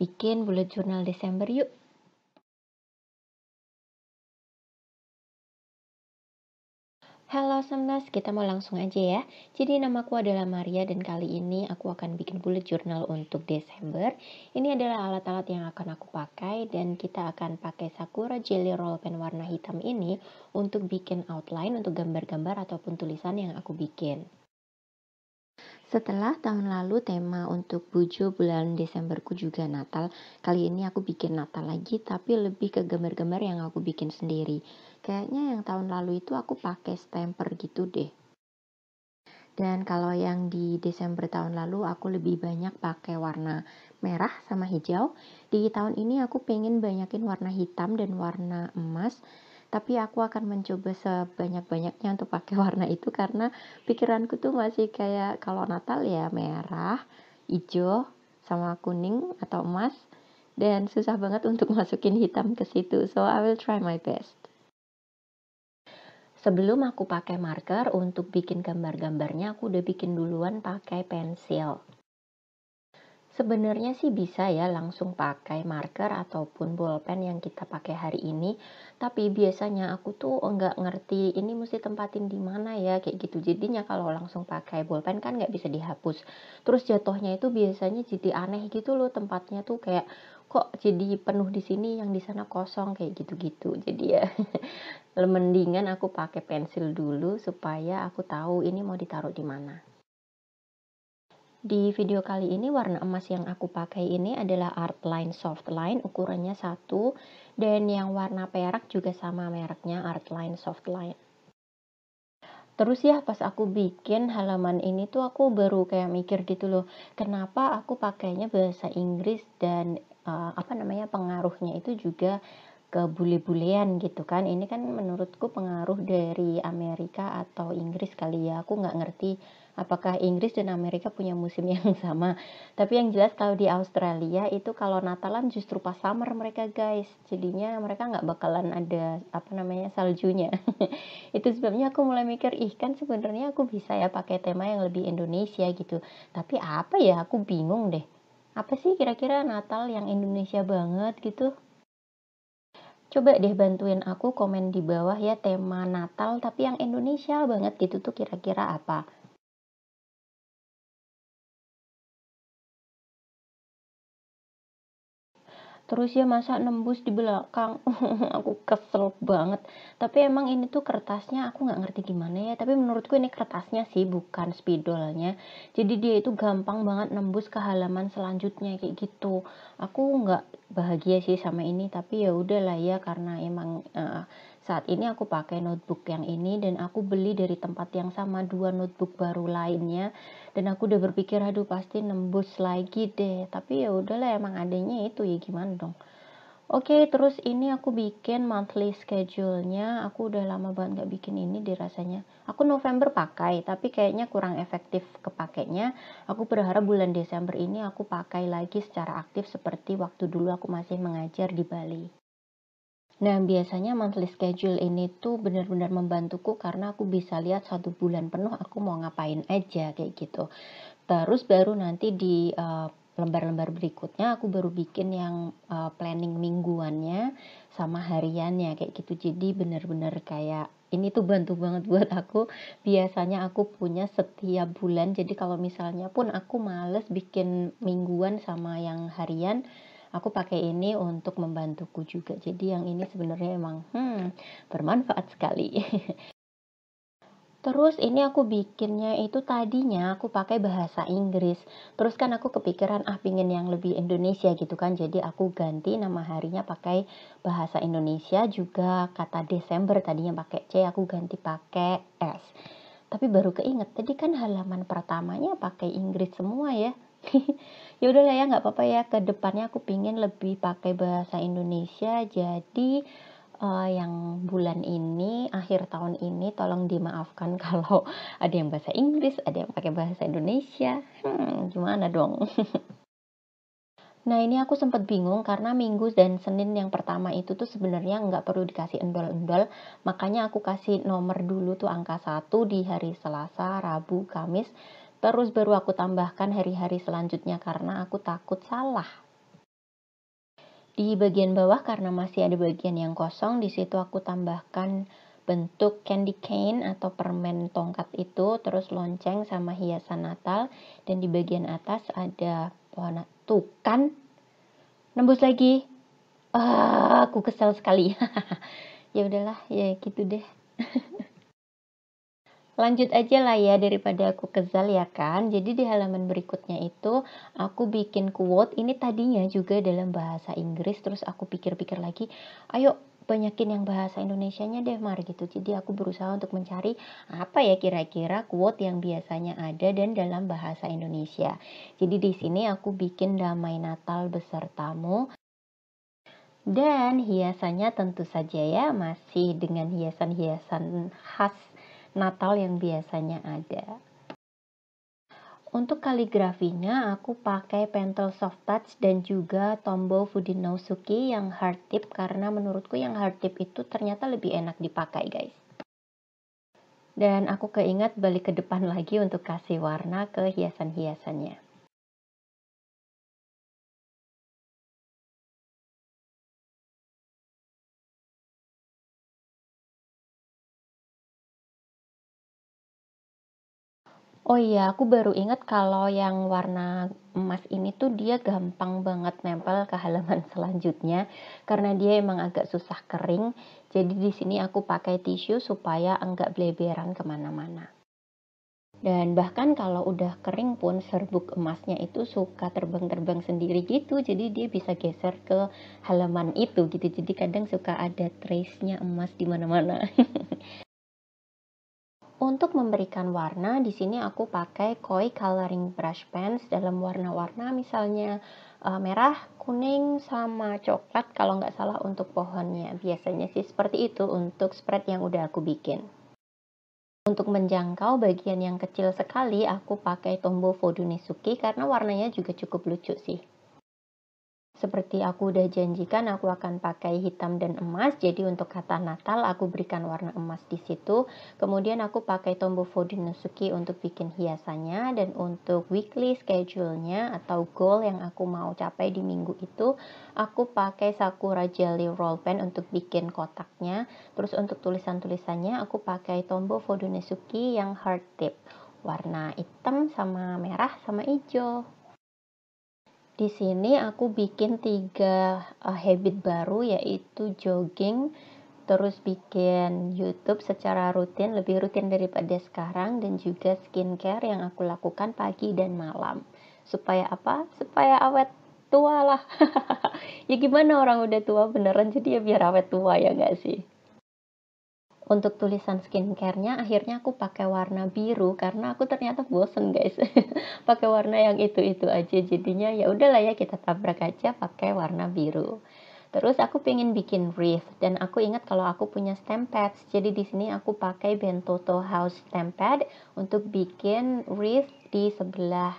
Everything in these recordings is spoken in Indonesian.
Bikin bullet journal Desember yuk. Halo Semnas, kita mau langsung aja ya. Jadi namaku adalah Maria dan kali ini aku akan bikin bullet journal untuk Desember. Ini adalah alat-alat yang akan aku pakai dan kita akan pakai Sakura Jelly Roll Pen warna hitam ini untuk bikin outline untuk gambar-gambar ataupun tulisan yang aku bikin. Setelah tahun lalu tema untuk bujo bulan Desemberku juga Natal, kali ini aku bikin Natal lagi tapi lebih ke gambar-gambar yang aku bikin sendiri. Kayaknya yang tahun lalu itu aku pakai stamper gitu deh. Dan kalau yang di Desember tahun lalu aku lebih banyak pakai warna merah sama hijau. Di tahun ini aku pengen banyakin warna hitam dan warna emas tapi aku akan mencoba sebanyak-banyaknya untuk pakai warna itu karena pikiranku tuh masih kayak kalau Natal ya merah, hijau, sama kuning atau emas dan susah banget untuk masukin hitam ke situ. So I will try my best. Sebelum aku pakai marker untuk bikin gambar-gambarnya, aku udah bikin duluan pakai pensil. Sebenarnya sih bisa ya langsung pakai marker ataupun bolpen yang kita pakai hari ini, tapi biasanya aku tuh nggak ngerti ini mesti tempatin di mana ya kayak gitu. Jadinya kalau langsung pakai bolpen kan nggak bisa dihapus. Terus jatuhnya itu biasanya jadi aneh gitu loh tempatnya tuh kayak kok jadi penuh di sini yang di sana kosong kayak gitu-gitu. Jadi ya mendingan aku pakai pensil dulu supaya aku tahu ini mau ditaruh di mana. Di video kali ini warna emas yang aku pakai ini adalah Artline Softline ukurannya 1 dan yang warna perak juga sama mereknya Artline Softline. Terus ya pas aku bikin halaman ini tuh aku baru kayak mikir gitu loh, kenapa aku pakainya bahasa Inggris dan uh, apa namanya pengaruhnya itu juga kebule-bulean gitu kan ini kan menurutku pengaruh dari Amerika atau Inggris kali ya aku nggak ngerti apakah Inggris dan Amerika punya musim yang sama tapi yang jelas kalau di Australia itu kalau Natalan justru pas summer mereka guys jadinya mereka nggak bakalan ada apa namanya saljunya itu sebabnya aku mulai mikir ih kan sebenarnya aku bisa ya pakai tema yang lebih Indonesia gitu tapi apa ya aku bingung deh apa sih kira-kira Natal yang Indonesia banget gitu Coba deh bantuin aku komen di bawah ya tema Natal tapi yang Indonesia banget gitu tuh kira-kira apa. terus ya masa nembus di belakang aku kesel banget tapi emang ini tuh kertasnya aku nggak ngerti gimana ya tapi menurutku ini kertasnya sih bukan spidolnya jadi dia itu gampang banget nembus ke halaman selanjutnya kayak gitu aku nggak bahagia sih sama ini tapi ya udahlah ya karena emang uh, saat ini aku pakai notebook yang ini dan aku beli dari tempat yang sama dua notebook baru lainnya dan aku udah berpikir aduh pasti nembus lagi deh. Tapi ya udahlah emang adanya itu ya gimana dong. Oke, okay, terus ini aku bikin monthly schedule-nya. Aku udah lama banget gak bikin ini dirasanya. Aku November pakai, tapi kayaknya kurang efektif kepakainya. Aku berharap bulan Desember ini aku pakai lagi secara aktif seperti waktu dulu aku masih mengajar di Bali. Nah, biasanya monthly schedule ini tuh benar-benar membantuku karena aku bisa lihat satu bulan penuh aku mau ngapain aja kayak gitu. Terus baru nanti di lembar eh, lembar-lembar berikutnya aku baru bikin yang uh, planning mingguannya sama hariannya kayak gitu. Jadi benar-benar kayak ini tuh bantu banget buat aku. Biasanya aku punya setiap bulan. Jadi kalau misalnya pun aku males bikin mingguan sama yang harian, aku pakai ini untuk membantuku juga jadi yang ini sebenarnya emang hmm, bermanfaat sekali Terus ini aku bikinnya itu tadinya aku pakai bahasa Inggris. Terus kan aku kepikiran ah pingin yang lebih Indonesia gitu kan. Jadi aku ganti nama harinya pakai bahasa Indonesia juga kata Desember tadinya pakai C aku ganti pakai S. Tapi baru keinget tadi kan halaman pertamanya pakai Inggris semua ya. ya lah ya nggak apa-apa ya ke depannya aku pingin lebih pakai bahasa Indonesia jadi uh, yang bulan ini akhir tahun ini tolong dimaafkan kalau ada yang bahasa Inggris ada yang pakai bahasa Indonesia hmm, gimana dong Nah ini aku sempat bingung karena Minggu dan Senin yang pertama itu tuh sebenarnya nggak perlu dikasih endol-endol Makanya aku kasih nomor dulu tuh angka 1 di hari Selasa, Rabu, Kamis Terus baru aku tambahkan hari-hari selanjutnya karena aku takut salah. Di bagian bawah karena masih ada bagian yang kosong, di situ aku tambahkan bentuk candy cane atau permen tongkat itu, terus lonceng sama hiasan Natal, dan di bagian atas ada pohon tukan. nembus lagi. Ah, aku kesel sekali. ya udahlah, ya gitu deh. Lanjut aja lah ya daripada aku kezal ya kan. Jadi di halaman berikutnya itu aku bikin quote ini tadinya juga dalam bahasa Inggris terus aku pikir-pikir lagi, ayo banyakin yang bahasa Indonesianya deh Mar gitu. Jadi aku berusaha untuk mencari apa ya kira-kira quote yang biasanya ada dan dalam bahasa Indonesia. Jadi di sini aku bikin damai Natal besertamu. Dan hiasannya tentu saja ya masih dengan hiasan-hiasan khas Natal yang biasanya ada. Untuk kaligrafinya aku pakai pentel soft touch dan juga tombol Fudinosuke yang hard tip karena menurutku yang hard tip itu ternyata lebih enak dipakai guys. Dan aku keingat balik ke depan lagi untuk kasih warna ke hiasan-hiasannya. Oh iya, aku baru ingat kalau yang warna emas ini tuh dia gampang banget nempel ke halaman selanjutnya karena dia emang agak susah kering. Jadi di sini aku pakai tisu supaya enggak bleberan kemana-mana. Dan bahkan kalau udah kering pun serbuk emasnya itu suka terbang-terbang sendiri gitu. Jadi dia bisa geser ke halaman itu gitu. Jadi kadang suka ada trace-nya emas di mana-mana. Untuk memberikan warna, di sini aku pakai Koi Coloring Brush Pens dalam warna-warna misalnya e, merah, kuning, sama coklat kalau nggak salah untuk pohonnya. Biasanya sih seperti itu untuk spread yang udah aku bikin. Untuk menjangkau bagian yang kecil sekali, aku pakai tombol Fodunisuki karena warnanya juga cukup lucu sih. Seperti aku udah janjikan, aku akan pakai hitam dan emas. Jadi untuk kata Natal, aku berikan warna emas di situ. Kemudian aku pakai tombol Fodinosuki untuk bikin hiasannya. Dan untuk weekly schedule-nya atau goal yang aku mau capai di minggu itu, aku pakai Sakura Jelly Roll Pen untuk bikin kotaknya. Terus untuk tulisan-tulisannya, aku pakai tombol Fodinosuki yang hard tip. Warna hitam sama merah sama hijau. Di sini aku bikin tiga uh, habit baru yaitu jogging, terus bikin YouTube secara rutin, lebih rutin daripada sekarang dan juga skincare yang aku lakukan pagi dan malam. Supaya apa? Supaya awet tua lah. ya gimana orang udah tua beneran jadi ya biar awet tua ya nggak sih? untuk tulisan skincarenya akhirnya aku pakai warna biru karena aku ternyata bosen guys pakai warna yang itu itu aja jadinya ya udahlah ya kita tabrak aja pakai warna biru terus aku pengen bikin wreath dan aku ingat kalau aku punya stamp pads jadi di sini aku pakai Bentoto House stamp pad untuk bikin wreath di sebelah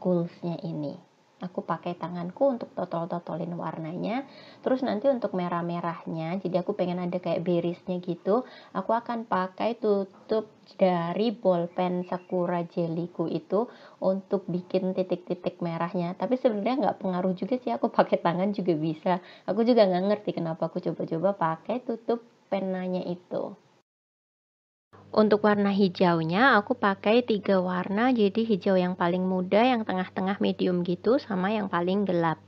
goalsnya ini aku pakai tanganku untuk totol-totolin warnanya terus nanti untuk merah-merahnya jadi aku pengen ada kayak berisnya gitu aku akan pakai tutup dari bolpen sakura jeliku itu untuk bikin titik-titik merahnya tapi sebenarnya nggak pengaruh juga sih aku pakai tangan juga bisa aku juga nggak ngerti kenapa aku coba-coba pakai tutup penanya itu untuk warna hijaunya aku pakai tiga warna jadi hijau yang paling muda, yang tengah-tengah medium gitu sama yang paling gelap.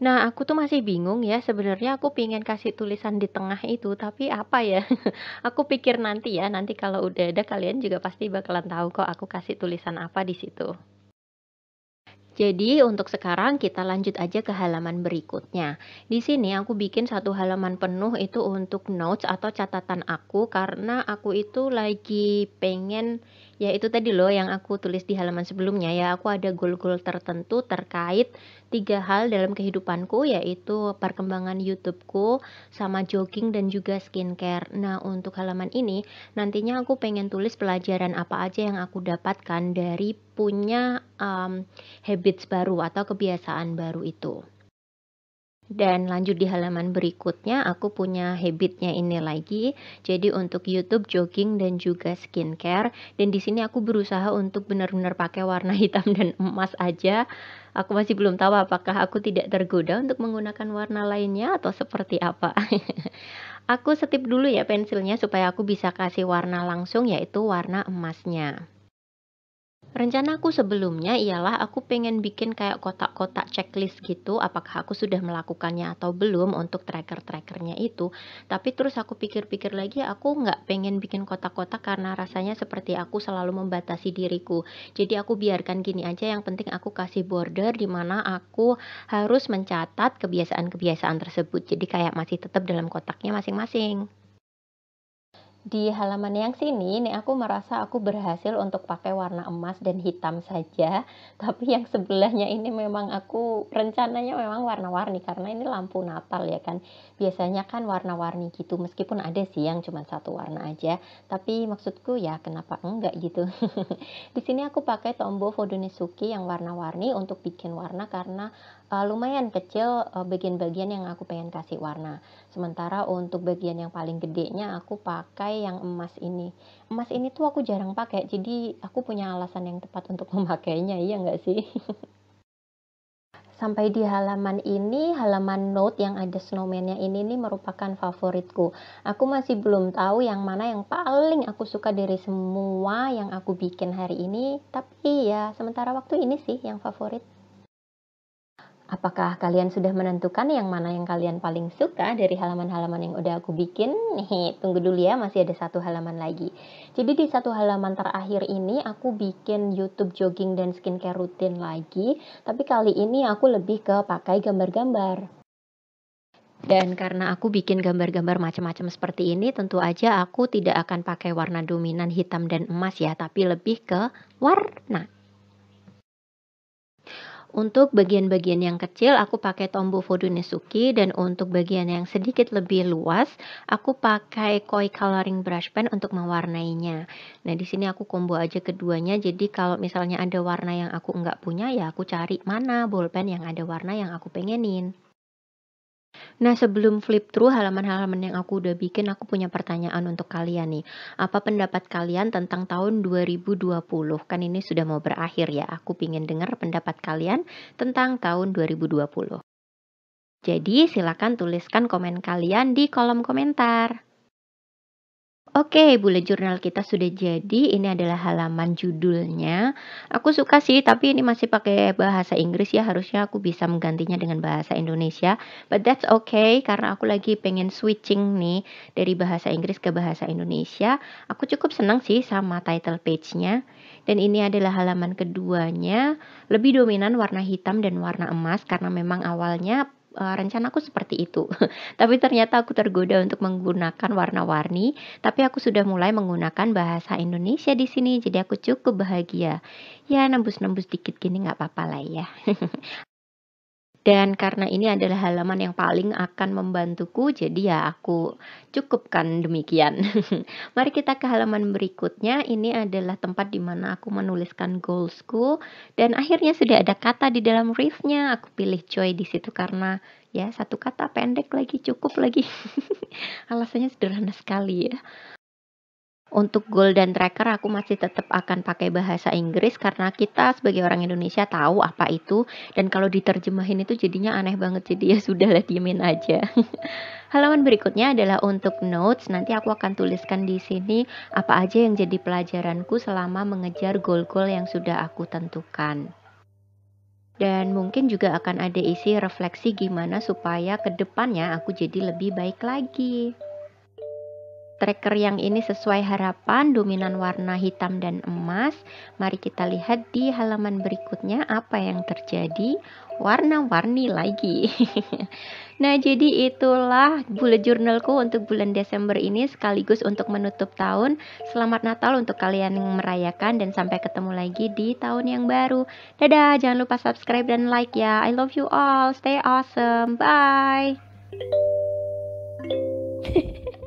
Nah aku tuh masih bingung ya sebenarnya aku pingin kasih tulisan di tengah itu tapi apa ya aku pikir nanti ya nanti kalau udah ada kalian juga pasti bakalan tahu kok aku kasih tulisan apa di situ. Jadi untuk sekarang kita lanjut aja ke halaman berikutnya. Di sini aku bikin satu halaman penuh itu untuk notes atau catatan aku karena aku itu lagi pengen ya itu tadi loh yang aku tulis di halaman sebelumnya ya aku ada goal-goal tertentu terkait tiga hal dalam kehidupanku yaitu perkembangan YouTubeku sama jogging dan juga skincare nah untuk halaman ini nantinya aku pengen tulis pelajaran apa aja yang aku dapatkan dari punya um, habits baru atau kebiasaan baru itu dan lanjut di halaman berikutnya, aku punya habitnya ini lagi. Jadi untuk YouTube jogging dan juga skincare. Dan di sini aku berusaha untuk benar-benar pakai warna hitam dan emas aja. Aku masih belum tahu apakah aku tidak tergoda untuk menggunakan warna lainnya atau seperti apa. aku setip dulu ya pensilnya supaya aku bisa kasih warna langsung yaitu warna emasnya. Rencana aku sebelumnya ialah aku pengen bikin kayak kotak-kotak checklist gitu, apakah aku sudah melakukannya atau belum untuk tracker-trackernya itu. Tapi terus aku pikir-pikir lagi, aku nggak pengen bikin kotak-kotak karena rasanya seperti aku selalu membatasi diriku. Jadi aku biarkan gini aja, yang penting aku kasih border dimana aku harus mencatat kebiasaan-kebiasaan tersebut. Jadi kayak masih tetap dalam kotaknya masing-masing di halaman yang sini ini aku merasa aku berhasil untuk pakai warna emas dan hitam saja tapi yang sebelahnya ini memang aku rencananya memang warna-warni karena ini lampu natal ya kan biasanya kan warna-warni gitu meskipun ada sih yang cuma satu warna aja tapi maksudku ya kenapa enggak gitu di sini aku pakai tombow Fodonizuki yang warna-warni untuk bikin warna karena uh, lumayan kecil bagian eh, bagian-bagian yang aku pengen kasih warna sementara untuk bagian yang paling gedenya aku pakai memakai yang emas ini. Emas ini tuh aku jarang pakai, jadi aku punya alasan yang tepat untuk memakainya, iya nggak sih? sampai di halaman ini, halaman note yang ada snowman-nya ini nih merupakan favoritku. Aku masih belum tahu yang mana yang paling aku suka dari semua yang aku bikin hari ini, tapi ya sementara waktu ini sih yang favorit. Apakah kalian sudah menentukan yang mana yang kalian paling suka dari halaman-halaman yang udah aku bikin? Nih, tunggu dulu ya, masih ada satu halaman lagi. Jadi di satu halaman terakhir ini aku bikin YouTube jogging dan skincare rutin lagi, tapi kali ini aku lebih ke pakai gambar-gambar. Dan karena aku bikin gambar-gambar macam-macam seperti ini, tentu aja aku tidak akan pakai warna dominan hitam dan emas ya, tapi lebih ke warna. Untuk bagian-bagian yang kecil aku pakai Tombow Fudunizuki dan untuk bagian yang sedikit lebih luas aku pakai Koi Coloring Brush Pen untuk mewarnainya. Nah, di sini aku combo aja keduanya. Jadi kalau misalnya ada warna yang aku nggak punya ya aku cari mana bolpen yang ada warna yang aku pengenin. Nah, sebelum flip through halaman-halaman yang aku udah bikin, aku punya pertanyaan untuk kalian nih. Apa pendapat kalian tentang tahun 2020? Kan ini sudah mau berakhir ya. Aku pingin dengar pendapat kalian tentang tahun 2020. Jadi, silakan tuliskan komen kalian di kolom komentar. Oke, bullet journal kita sudah jadi. Ini adalah halaman judulnya. Aku suka sih, tapi ini masih pakai bahasa Inggris ya. Harusnya aku bisa menggantinya dengan bahasa Indonesia. But that's okay, karena aku lagi pengen switching nih dari bahasa Inggris ke bahasa Indonesia. Aku cukup senang sih sama title page-nya. Dan ini adalah halaman keduanya. Lebih dominan warna hitam dan warna emas, karena memang awalnya uh, eh, rencanaku seperti itu. Tapi ternyata aku tergoda untuk menggunakan warna-warni, tapi aku sudah mulai menggunakan bahasa Indonesia di sini, jadi aku cukup bahagia. Ya nembus-nembus dikit gini nggak apa-apa lah ya. Dan karena ini adalah halaman yang paling akan membantuku, jadi ya aku cukupkan demikian. Mari kita ke halaman berikutnya. Ini adalah tempat di mana aku menuliskan goalsku dan akhirnya sudah ada kata di dalam riffnya. Aku pilih joy di situ karena ya satu kata pendek lagi cukup lagi. Alasannya sederhana sekali ya. Untuk goal dan tracker aku masih tetap akan pakai bahasa Inggris karena kita sebagai orang Indonesia tahu apa itu dan kalau diterjemahin itu jadinya aneh banget jadi ya sudahlah diemin aja. Halaman berikutnya adalah untuk notes. Nanti aku akan tuliskan di sini apa aja yang jadi pelajaranku selama mengejar goal-goal yang sudah aku tentukan dan mungkin juga akan ada isi refleksi gimana supaya kedepannya aku jadi lebih baik lagi. Tracker yang ini sesuai harapan, dominan warna hitam dan emas. Mari kita lihat di halaman berikutnya apa yang terjadi. Warna-warni lagi. nah, jadi itulah bullet journalku untuk bulan Desember ini sekaligus untuk menutup tahun. Selamat Natal untuk kalian yang merayakan dan sampai ketemu lagi di tahun yang baru. Dadah, jangan lupa subscribe dan like ya. I love you all. Stay awesome. Bye.